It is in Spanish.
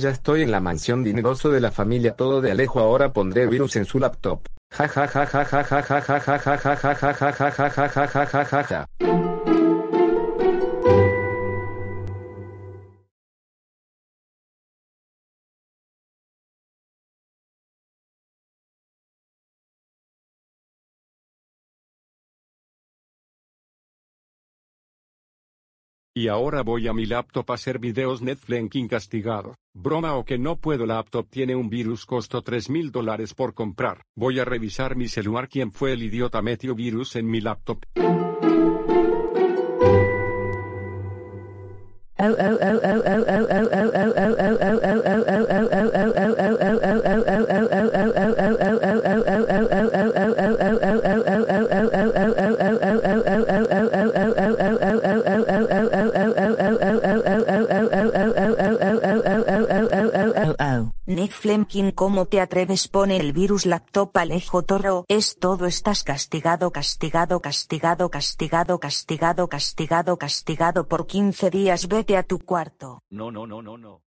ya estoy en la mansión dineroso de la familia todo de Alejo ahora pondré virus en su laptop. Ja Y ahora voy a mi laptop a hacer videos Netflix incastigado. Broma o que no puedo laptop tiene un virus costo tres mil dólares por comprar. Voy a revisar mi celular quién fue el idiota metió virus en mi laptop. Nick Flemkin, ¿cómo te atreves? Pone el virus laptop Alejo Toro. Es todo, estás castigado, castigado, castigado, castigado, castigado, castigado, castigado por 15 días. Vete a tu cuarto. No, no, no, no, no.